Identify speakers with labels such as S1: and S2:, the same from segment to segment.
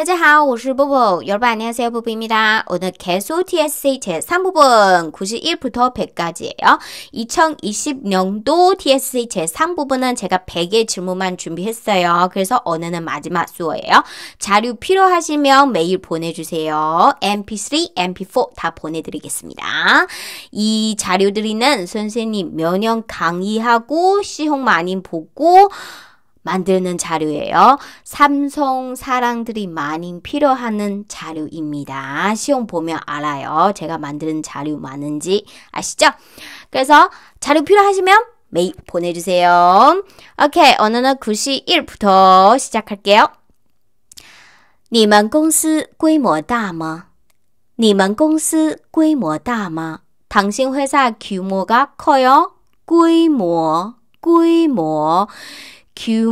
S1: 大家好,我是波波. 여러분 안녕하세요, 보보입니다. 오늘 개수 TSA 제3부분 91부터 100까지예요. 2020년도 TSA 제3부분은 제가 100의 질문만 준비했어요. 그래서 오늘은 마지막 수어예요. 자료 필요하시면 메일 보내주세요. mp3, mp4 다 보내드리겠습니다. 이 자료들이는 선생님 몇년 강의하고 시험 많이 보고 만드는 자료예요. 삼성 사랑들이 많이 필요하는 자료입니다. 시험 보면 알아요. 제가 만드는 자료 많은지 아시죠? 그래서 자료 필요하시면 메일 보내주세요. 오케이, 오늘은 91부터 시작할게요. 你们公司规模大吗?你们公司规模大吗? 당신 회사 규모가 커요? 规模,规模.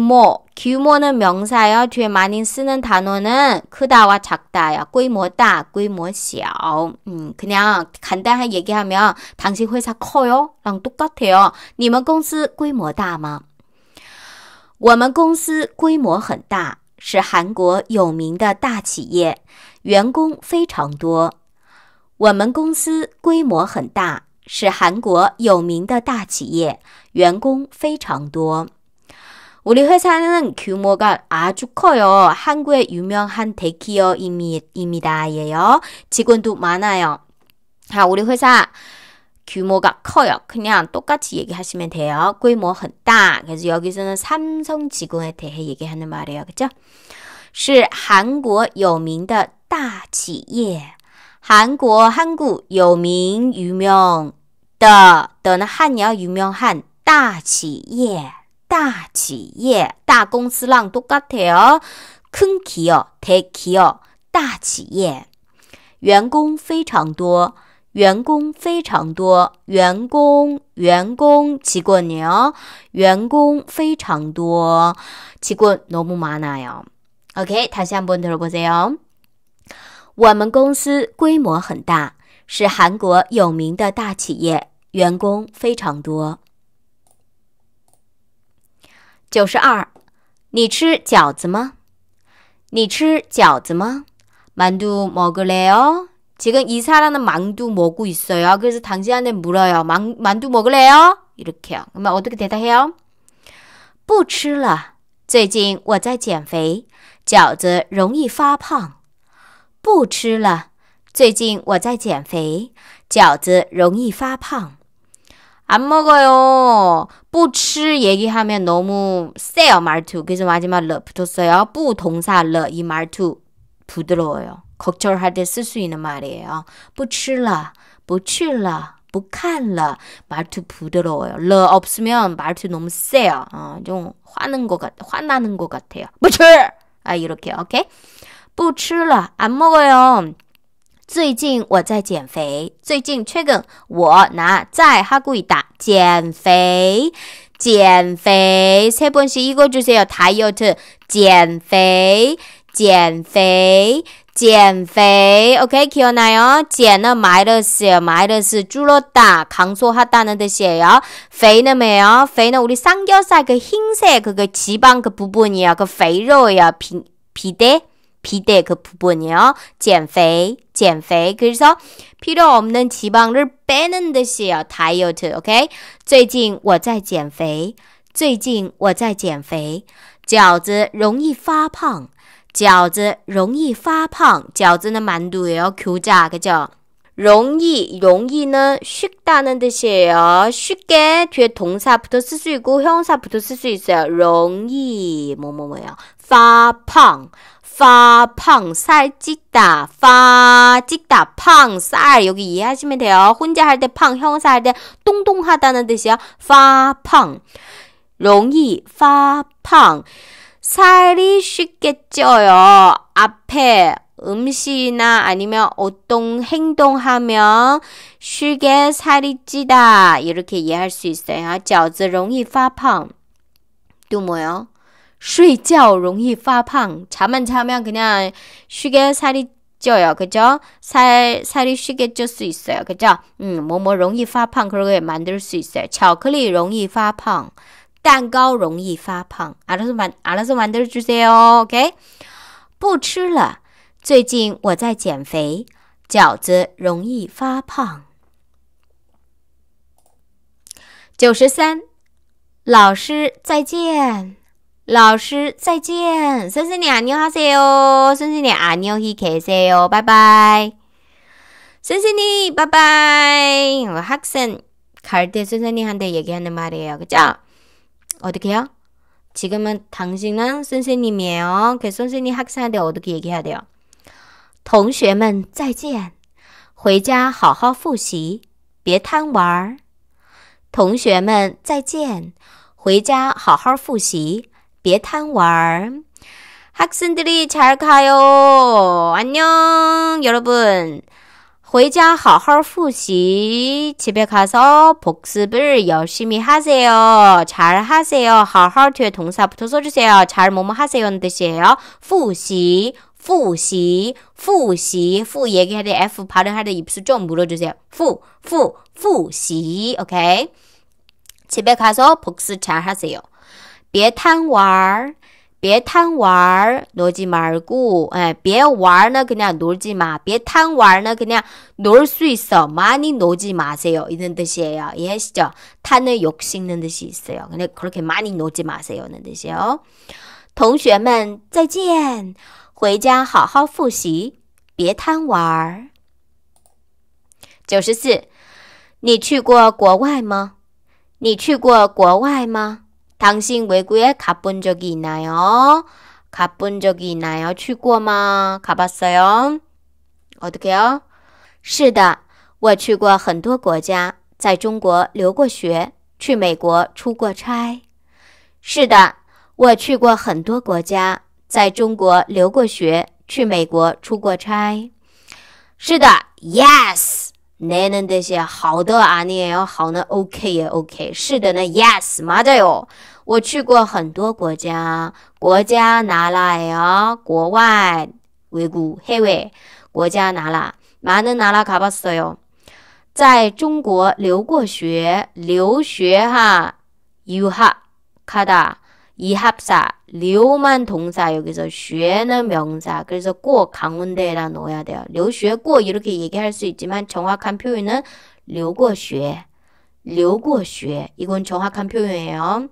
S1: 모규모는명사词뒤에많이쓰는단어는크다와작다 야， 规模大，规模小。嗯，그냥간단게얘기하면당신회사커요런독가트요你们公司规模大吗？我们公司规模很大，是韩国有名的大企业，员工非常多。我们公司规模很大，是韩国有名的大企业，员工非常多。 우리 회사는 규모가 아주 커요. 한국의 유명한 대기업입니다.예요. 직원도 많아요. 자, 우리 회사 규모가 커요. 그냥 똑같이 얘기하시면 돼요. 규모 很大. 그래서 여기서는 삼성 직원에 대해 얘기하는 말이에요. 그죠? 是韩国有名的大企业. 한국, 한국, 유명, 유명, 的,的한 유명한, 大企业.大企业、大公司啷多嘎特哦，坑起哦，太起哦。大企业员工非常多，员工非常多，员工员工起过年员工非常多，起过年罗木嘛那 OK，他像不那说不这样。我们公司规模很大，是韩国有名的大企业，员工非常多。九十二，你吃饺子吗？你吃饺子吗？만두먹을래요지금이사람의망두먹고있어요그래서당신한테물어요망만두먹을래요이렇게요그럼어떻게대답해요不吃了。最近我在减肥，饺子容易发胖。不吃了。最近我在减肥，饺子容易发胖。안 먹어요. 不吃 얘기하면 너무 세요 말투. 그래서 마지막 러 붙었어요. 不 동사 러이 말투 부드러워요. 걱정할 때 쓸 수 있는 말이에요. 不吃了,不去了,不看了 말투 부드러워요. 러 없으면 말투 너무 세요. 어, 좀 화는 것 같, 화나는 것 같아요. 不吃!아 이렇게 오케이? 不吃了안 먹어요. 最近我在减肥。最近，我拿在哈故意打减肥，减肥。这边是一个就是要台柚子，减肥，减肥，减肥。OK，看有哪样？减了麦了是麦了是猪肉大，扛错哈大那的些哟。肥了没有？肥了，我的三角赛个红色，佮个翅膀去补补你啊，佮肥肉呀，皮皮的皮的去补补你啊，减肥。减肥. 그래서 필요 없는 지방을 빼는 뜻이요 다이어트. 오케이? 最近我在减肥.最近我在减肥.饺子容易发胖.饺子容易发胖. 饺子는 만두예요. 교자. 그죠? 롱이, 롱이는 쉽다는 뜻이에요. 쉽게 뒤에 동사 붙어 쓸수 있고 형사 붙어 쓸수 있어요. 롱이, 뭐뭐뭐요. 파팡, 파, 팡, 살, 찢다, 파, 찢다, 팡, 살 여기 이해하시면 돼요. 혼자 할 때 팡, 형사 할 때 똥똥하다는 뜻이요 파, 팡. 容易, 파, 팡. 살이 쉽게 쪄요. 앞에 음식이나 아니면 어떤 행동하면 쉽게 살이 찌다. 이렇게 이해할 수 있어요. 饺子容易发胖.또 뭐요? 睡觉容易发胖，잠만자면그냥쉬게살이쪄요그죠살살이쉬게쪘수있어요그죠음뭐뭐容易发胖그럴게많들수있어巧克力容易发胖蛋糕容易发胖아는만아는만들주세요 OK, 不吃了最近我在减肥饺子容易发胖九十三老师再见老师再见，孙孙你阿妞哈塞哟，孙孙你阿妞去开塞哟，拜拜，孙孙你拜拜。학생갈때선생님한테얘기하는말이에요그죠어떻게요지금은당신은선생님명그래서선생님학생들어떻게얘기요同学们再见，回家好好复习，别贪玩儿。同学们再见，回家好好复习。别贪玩。 학생들이 잘 가요. 안녕, 여러분. 回家好好复习. 집에 가서 복습을 열심히 하세요. 잘 하세요. 好好 뒤에 동사부터 써주세요. 잘 뭐뭐 하세요는 뜻이에요. 复习,复习,复习,复 얘기할 때 F 발음할 때 입술 좀 물어주세요. 复,复,复习,오케 집에 가서 복습 잘 하세요. 别贪玩儿，别贪玩儿，놀马儿固，哎，别玩儿呢，肯定家读马，嘛，别贪玩儿呢，肯定家놀수있어많이놀지마세 요， 있는듯이에 요， 예시贪的，욕心있는듯이哟，어 요， 可데그렇게많이놀지마那요는듯同学们，再见，回家好好复习，别贪玩儿。九十四，你去过国外吗？你去过国外吗？당신외국에가본적이있나요가본적이있나요去过吗？가봤어요어떻게요是的，我去过很多国家，在中国留过学，去美国出过差。是的，我去过很多国家，在中国留过学，去美国出过差。是的，Yes. 那能这些好的啊，你也要好呢。OK 也 OK，是的呢。Yes，嘛的哟，我去过很多国家，国家拿拉呀，国外，外国，海外，国家拿拉，嘛能拿拉卡巴斯哟，在中国留过学，留学哈，有哈，卡哒。 이합사, 류만 동사, 여기서 쉐는 명사. 그래서 꼬강운대라다 넣어야 돼요. 료쉐꼬 이렇게 얘기할 수 있지만 정확한 표현은 류고쉐류고쉐 이건 정확한 표현이에요.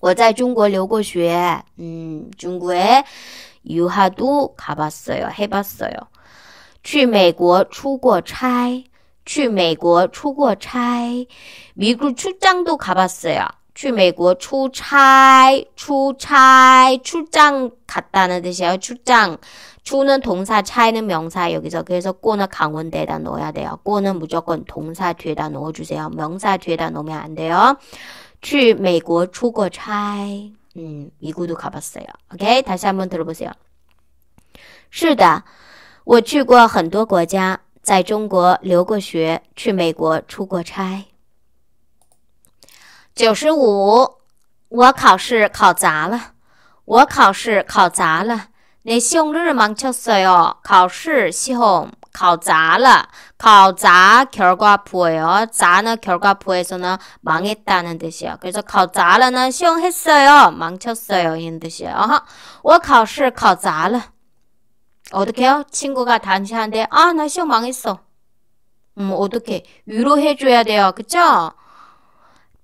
S1: 我在中国留过学. 음, 중국에 유하도 가봤어요. 해봤어요. 去美国出过差.去美国出过差. 미국 출장도 가봤어요. 去美国出差，出差출장 갔다는 뜻이에요. 출장 주는 동사, 차는 명사 여기서 그래서 꼬는 강원대다 넣어야 돼요. 꼬는 무조건 동사 뒤에다 넣어주세요. 명사 뒤에다 넣으면 안 돼요. 去美国出过差. 음, 미국도 가봤어요. 오케 다시 한번 들어보세요. 是的，我去过很多国家，在中国留过学，去美国出过差。 九十五，我考试考砸了。我考试考砸了。내 시험을 망쳤어요. 考试 시험. 考砸了.考砸 결과부예요. 砸는 결과부에서는 망했다는 뜻이에요. 그래서 考砸了는 시험 했어요. 망쳤어요. 이런 뜻이에요. 我考试考砸了. 어떻게요? 친구가 단시한데 아, 나 시험 망했어. 음, 어떻게? 위로해줘야 돼요. 그쵸?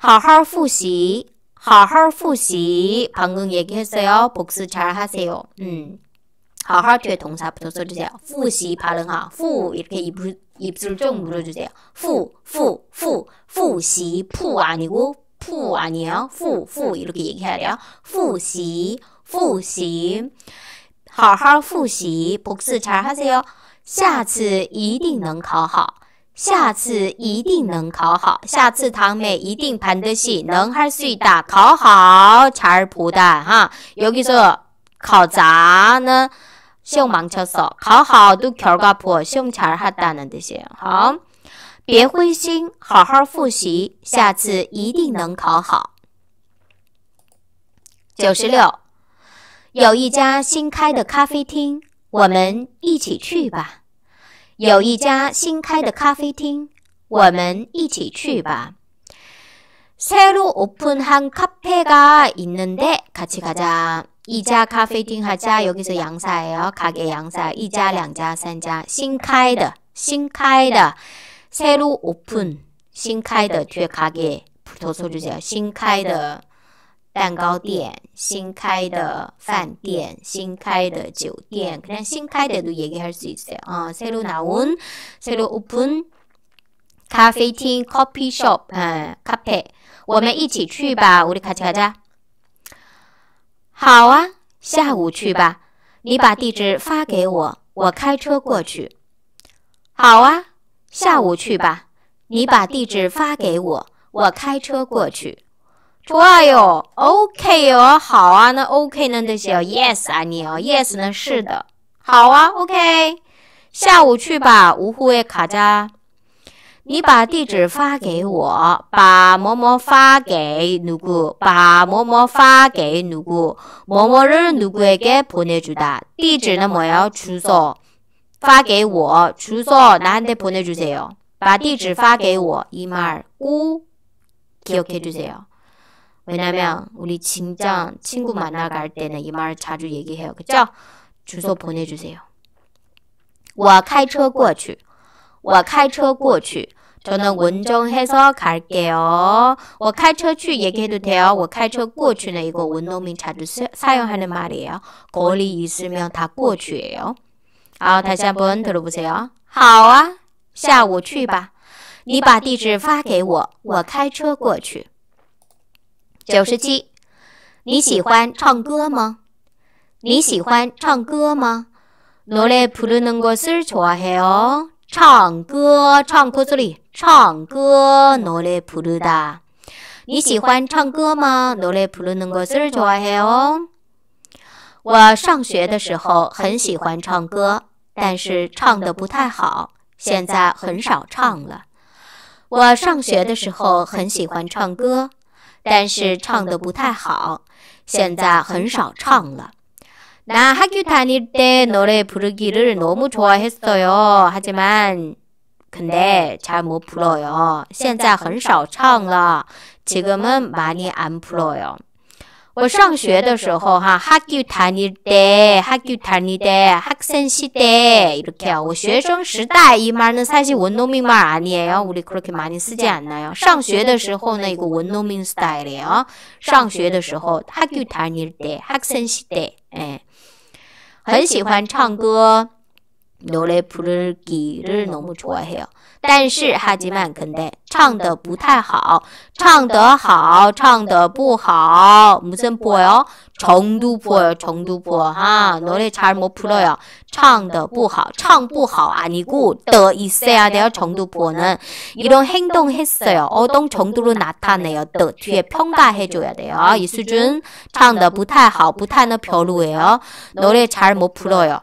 S1: 하하 후시 하하 후시 방금 얘기했어요. 복습 잘 하세요. 음. 하하 뒤 동사 붙여주세요. 후시 발음하 후 이렇게 입술, 입술 좀 물어주세요. 후후후 후시 푸 아니고 푸 아니에요. 후후 이렇게 얘기해야 돼요. 후시 후시 하하 후시 복습 잘 하세요. 下次一定能考好。下次一定能考好，下次堂妹一定盘得细，能还是最大考好，强儿不的哈。尤其是考砸呢，胸忙较少，考好都强儿个破胸强儿还大呢这些，好，别灰心，好好复习，下次一定能考好。九十六，有一家新开的咖啡厅，我们一起去吧。有一家新开的咖啡厅，我们一起去吧。 새로 오픈한 카페가 있는데 같이 가자. 이자 카페팅 하자. 여기서 양사예요. 가게 양사. 이자, 양자, 산자. 신카이드. 신카이드. 새로 오픈. 신카이드 뒤에 가게 붙어서 주세요. 신카이드. 蛋糕店新开的饭店、新开的酒店，可能新开的都也开始营业啊。Ceru naun, c e open。咖啡厅 （coffee shop） 嗯，c a f e
S2: 我们一起去吧，
S1: 我的卡奇卡扎。好啊，下午去吧。你把地址发给我，我开车过去。好啊，下午去吧。你把地址发给我，我开车过去。初二哟，OK 哦，好啊，那 OK 呢？那些 Yes 啊，你哦，Yes 呢，是的，好啊，OK，下午去吧，芜湖诶，卡家，你把地址发给我，把某某发给卢姑，把某某发给卢姑，某某日卢姑诶给婆内住的地址呢？我要出租，发给我出租，难得婆内住些哟，把地址发给我，一码五，Q K 住些哟。 왜냐면 우리 진짜 친구 만나갈 때는 이 말 자주 얘기해요. 그죠? 주소 보내주세요. 我开车过去.我开车过去. 저는 운정해서 갈게요. 我开车去 얘기해도 돼요. 我开车过去는 이거 원어민 자주 사용하는 말이에요. 거리 있으면 다过去예요. 아, 다시 한 번 들어보세요.
S2: 好啊,下午去吧.你把地址发给我,我开车过去.九十七，你喜欢唱
S1: 歌吗？你喜欢唱歌吗？唱歌，唱歌这里，唱歌，诺嘞普鲁达。
S2: 你喜欢
S1: 唱歌吗？诺嘞普鲁那个字叫啥哟？我上学的时候很喜欢唱歌，但是唱的不太好，现在很少唱了。我上学的时候很喜欢唱歌。 但是唱得不太好，现在很少唱了。나 학교 다닐 때 노래 부르기를 너무 좋아했어요. 하지만 근데 잘 못 불어요. 现在很少唱了. 지금은 많이 안 불어요. 我上学的时候哈，학교다닐때학교다닐때학생시대이렇게 하고学生 时대이 말은 사실 원노민 말 아니에요. 우리 그렇게 많이 쓰지 않나요? 上学的时候呢 이거 원노민 스타일이에요. 上学的时候 학교 다닐 때 학생 시대. 예. 很喜欢唱歌。 노래 부르기를 너무 좋아해요. 但是 하지만 근데 唱得不太好,唱得好,唱得不好 무슨 보여? 정두 보여, 정두 보여. 아, 노래 잘 못 불어요. 唱得不好,唱不好 아니고 더 있어야 돼요. 정두 보는 이런 행동했어요. 어떤 정도로 나타내요. 더 뒤에 평가해줘야 돼요. 이 수준 唱得不太好,不太는 별로예요. 노래 잘 못 불어요.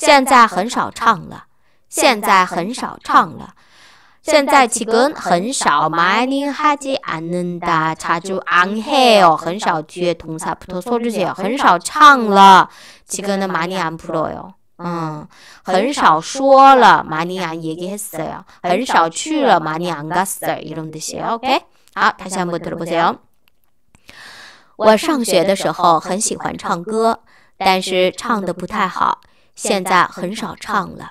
S1: 现在很少唱了，
S2: 现在很少唱
S1: 了，现在起歌很少。마니하지안는다차주안해 요， 很少去동사부터소리지很少唱了，지금은많이안불러 요， 嗯，
S2: 很少说
S1: 了，많이안얘기했어很少去了，많이안갔어이런데시 o k 好，다시한번들어보세 요。 我上学的时候很喜欢唱歌，但是唱的不太好。
S2: 现在很少
S1: 唱了。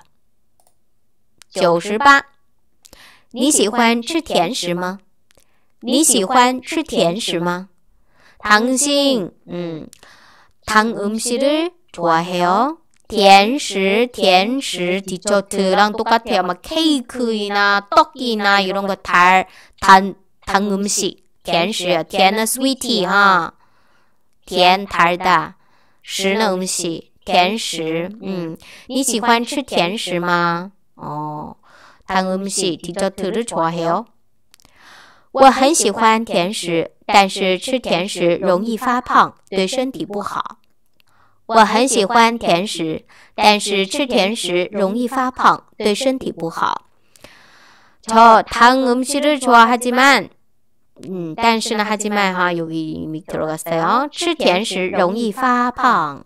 S1: 九十八，你喜欢吃甜食吗？你喜欢吃甜食吗？당신음당음식을좋아해요甜食甜食디저트랑똑같아요뭐케이크이나떡이나이런거달단당음식甜食甜的 sweetie 哈甜달다시는음식甜食，嗯，你喜欢吃甜食吗？哦，糖我们是提着头的吃啊，嘿我很喜欢甜食，但是吃甜食容易发胖，对身体不好。
S2: 我很喜欢甜食，
S1: 但是吃甜食容易发胖，对身体不好。错，糖我们是吃啊，哈吉曼。嗯，但是呢，哈吉曼哈有一米特罗格塞哦，吃甜食容易发胖。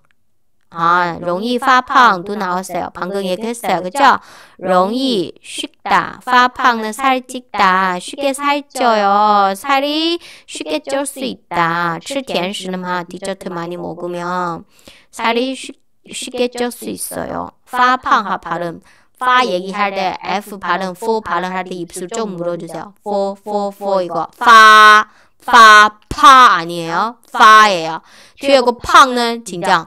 S1: 아, 용이 파팡도 나왔어요. 방금 얘기했어요. 그죠? 용이 쉽다. 파팡은 살찌다. 쉽게 살쪄요. 살이 쉽게 쩔 수 있다. 吃甜食는마 디저트 많이 먹으면 살이 쉽, 쉽게 쩔 수 있어요. 파팡하 발음. 파 얘기할 때 F 발음, 4 발음할 때 입술 좀 물어주세요. 4, 4, 4 이거. 파, 파, 파 아니에요. 파예요. 뒤에 그 팡은 진짜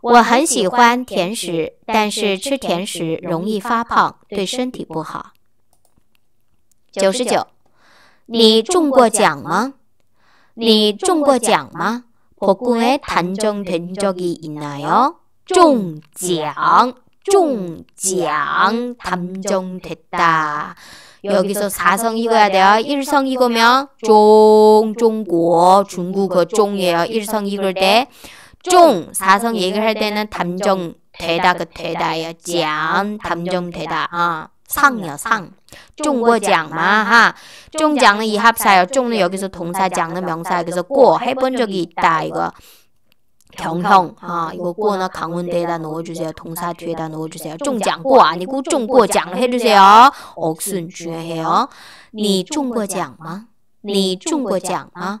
S1: 我很喜欢甜食，但是吃甜食容易发胖，对身体不好。九十九，你中过奖吗？你中过奖吗？복권에당첨된적이있나 요？ 中奖中奖，当奖了。여기서사성읽어야돼요일성읽으면종중국중국어종이에요일성읽을때종 사성 얘기를 할 때는 담정 되다 그 되다예요. 장 담정 되다. 아. 상요 상. 쫑거장마 쫑장은 이 합사요. 쫑은 여기서 동사, 장은 명사. 여기서 꼬 해본 적이 있다 이거. 경형 아 이거 꼬는 강운대에다 넣어주세요. 동사 뒤에다 넣어주세요. 쫑장꼬 아니고 쫑꼬장 해주세요. 억순 중요해요. 니 쫑거장마? 니 쫑거장마?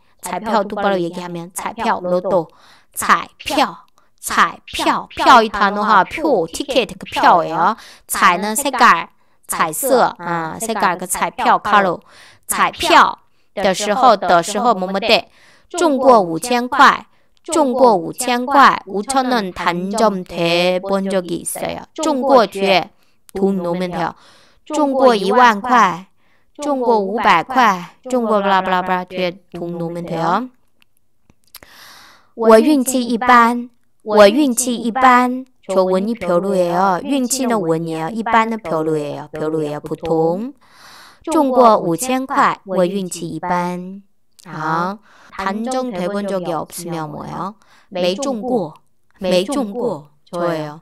S1: 彩票 똑바로 얘기하면 彩票 로또 彩票彩票 표一 단어하 표 티켓 그 표예요. 彩는 색깔, 彩色 아, 색깔 그彩票 color. 彩票的时候的时候 뭐뭐대 中过五千块 중고 5,000과 5,000원 단점 돼본 적이 있어요. 중고 뒤에 돈 넣으면 돼요.
S2: 중고 2만块
S1: 中过 500块, 중고 블라블라블라 뒤에 동 놓으면 돼요. 我运气一般我运气一般저 원이 별로예요. 윈치는 원이에요. 이반은 별로예요. 별로예요. 보통. 중고 5,000块, 我 운치 이반. 아, 단정돼 본 적이 없으면 뭐예요? 메이종고, 메이종고, 저예요.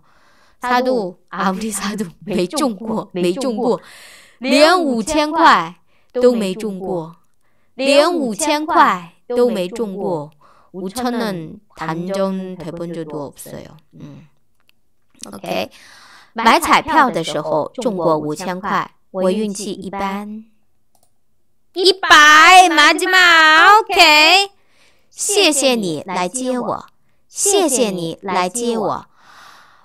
S1: 사도, 아무리 사도, 메이종고, 메이종고. 连五千块都没中过，
S2: 连五千块
S1: 都没中过。我可能弹中，弹不就多五岁哟。嗯，OK。买彩票的时候中过五千块，我运气一般。一百马吉马，OK。谢谢你来接我，
S2: 谢谢你来接我。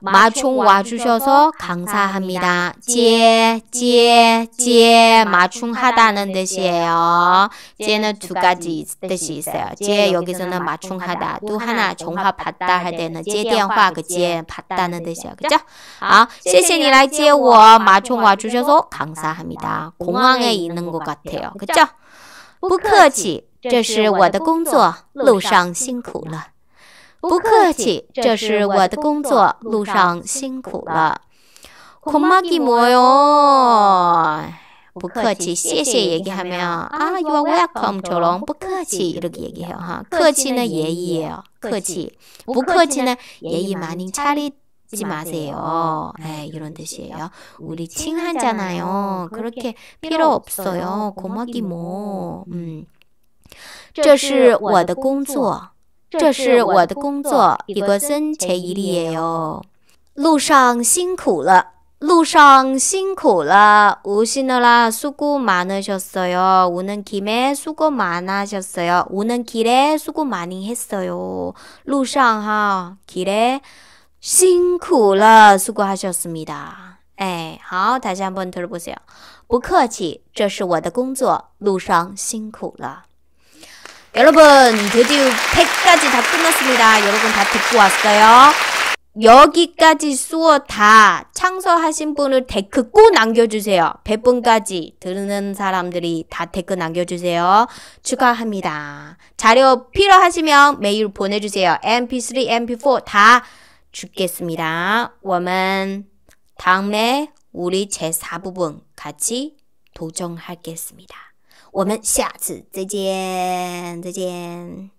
S1: 마총 와주셔서 감사합니다. 제, 제, 제, 마충하다는 뜻이에요. 제는 두 가지 뜻이 있어요. 제 여기서는 마충하다, 또 하나 종합받다 할 때는 제电话 그接 받다는 뜻이에요. 그죠? 아, 谢谢你来接我, 마총 와주셔서 감사합니다. 공항에 있는 것 같아요. 그죠? 不客气,这是我的工作，路上辛苦了。 不客气，这是我的工作，路上辛苦了。고마기뭐요不客气, 谢谢 얘기하면 아, you are welcome처럼 不客气 이렇게 얘기해요. 하. 客气는 예의예요. 客气.
S2: 不客气는 예의 많이
S1: 차리지 마세요. 네, 이런 뜻이에요. 우리 친하잖아요. 그렇게 필요 없어요. 고마기 뭐. 음.
S2: 这是我的工作。
S1: 这是我的工作，一个森前一列哟。路上辛苦了，路上辛苦了。无시的啦，수고많으셨어요우는길에수고많으셨어요우는길에수고많이했어요路上哈，길에辛苦了，수고하셨습니 다。 哎，好，再讲一遍，听不听？不客气，这是我的工作。路上辛苦了。 여러분 드디어 100까지 다 끝났습니다. 여러분 다 듣고 왔어요. 여기까지 수어 다 창서하신 분을 데크 꼭 남겨주세요. 100분까지 들으는 사람들이 다 데크 남겨주세요. 축하합니다. 자료 필요하시면 메일 보내주세요. mp3, mp4 다 죽겠습니다. 我们 다음에 우리 제4부분 같이 도전하겠습니다. 我们下次再见，再见。